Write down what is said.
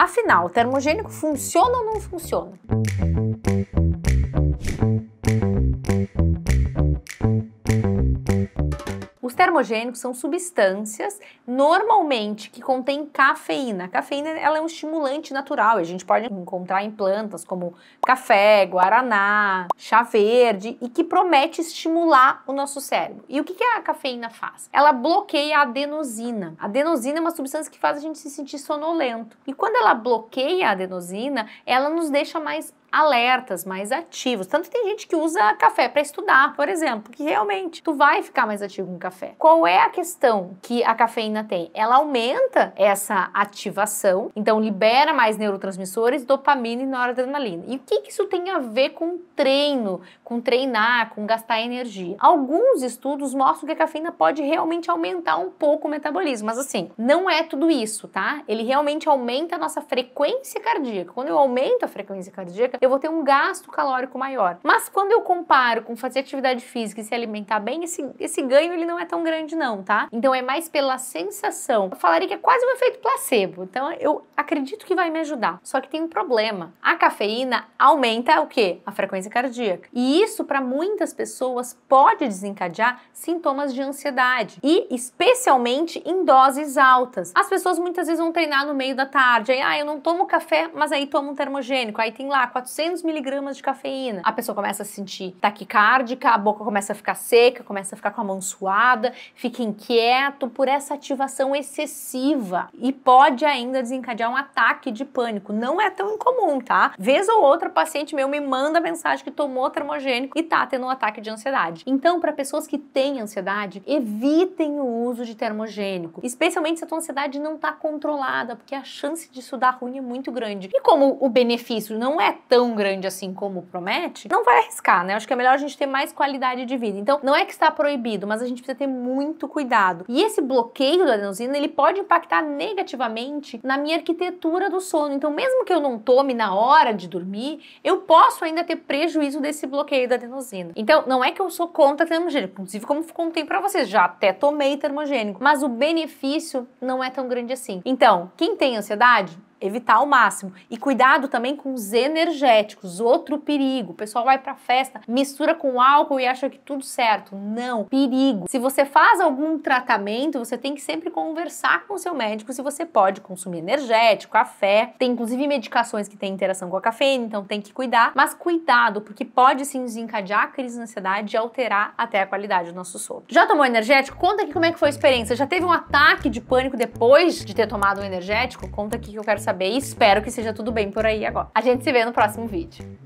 Afinal, o termogênico funciona ou não funciona? Termogênicos são substâncias normalmente que contêm cafeína. A cafeína ela é um estimulante natural e a gente pode encontrar em plantas como café, guaraná, chá verde e que promete estimular o nosso cérebro. E o que, que a cafeína faz? Ela bloqueia a adenosina. A adenosina é uma substância que faz a gente se sentir sonolento. E quando ela bloqueia a adenosina, ela nos deixa mais alertas, mais ativos. Tanto tem gente que usa café para estudar, por exemplo, que realmente tu vai ficar mais ativo com café. Qual é a questão que a cafeína tem? Ela aumenta essa ativação, então libera mais neurotransmissores, dopamina e noradrenalina. E o que, que isso tem a ver com treino, com treinar, com gastar energia? Alguns estudos mostram que a cafeína pode realmente aumentar um pouco o metabolismo, mas assim, não é tudo isso, tá? Ele realmente aumenta a nossa frequência cardíaca. Quando eu aumento a frequência cardíaca, eu vou ter um gasto calórico maior. Mas quando eu comparo com fazer atividade física e se alimentar bem, esse, esse ganho ele não é tão grande não, tá? Então é mais pela sensação. Eu falaria que é quase um efeito placebo. Então eu acredito que vai me ajudar. Só que tem um problema. A cafeína aumenta o quê? A frequência cardíaca. E isso para muitas pessoas pode desencadear sintomas de ansiedade e especialmente em doses altas. As pessoas muitas vezes vão treinar no meio da tarde, aí ah, eu não tomo café, mas aí tomo um termogênico, aí tem lá 400 400 miligramas de cafeína. A pessoa começa a sentir taquicárdica, a boca começa a ficar seca, começa a ficar com a mão suada, fica inquieto por essa ativação excessiva e pode ainda desencadear um ataque de pânico. Não é tão incomum, tá? Vez ou outra, paciente meu me manda mensagem que tomou termogênico e tá tendo um ataque de ansiedade. Então, para pessoas que têm ansiedade, evitem o uso de termogênico, especialmente se a tua ansiedade não tá controlada, porque a chance disso dar ruim é muito grande. E como o benefício não é tão tão grande assim como promete, não vai arriscar, né? Acho que é melhor a gente ter mais qualidade de vida. Então, não é que está proibido, mas a gente precisa ter muito cuidado. E esse bloqueio da adenosina, ele pode impactar negativamente na minha arquitetura do sono. Então, mesmo que eu não tome na hora de dormir, eu posso ainda ter prejuízo desse bloqueio da adenosina. Então, não é que eu sou contra termogênico, inclusive como contei para vocês, já até tomei termogênico, mas o benefício não é tão grande assim. Então, quem tem ansiedade, evitar ao máximo. E cuidado também com os energéticos, outro perigo. O pessoal vai pra festa, mistura com álcool e acha que tudo certo. Não, perigo. Se você faz algum tratamento, você tem que sempre conversar com o seu médico se você pode consumir energético, café. Tem inclusive medicações que têm interação com a cafeína, então tem que cuidar. Mas cuidado, porque pode sim desencadear a crise de ansiedade e alterar até a qualidade do nosso sono. Já tomou energético? Conta aqui como é que foi a experiência. Já teve um ataque de pânico depois de ter tomado o um energético? Conta aqui que eu quero saber saber e espero que seja tudo bem por aí agora. A gente se vê no próximo vídeo.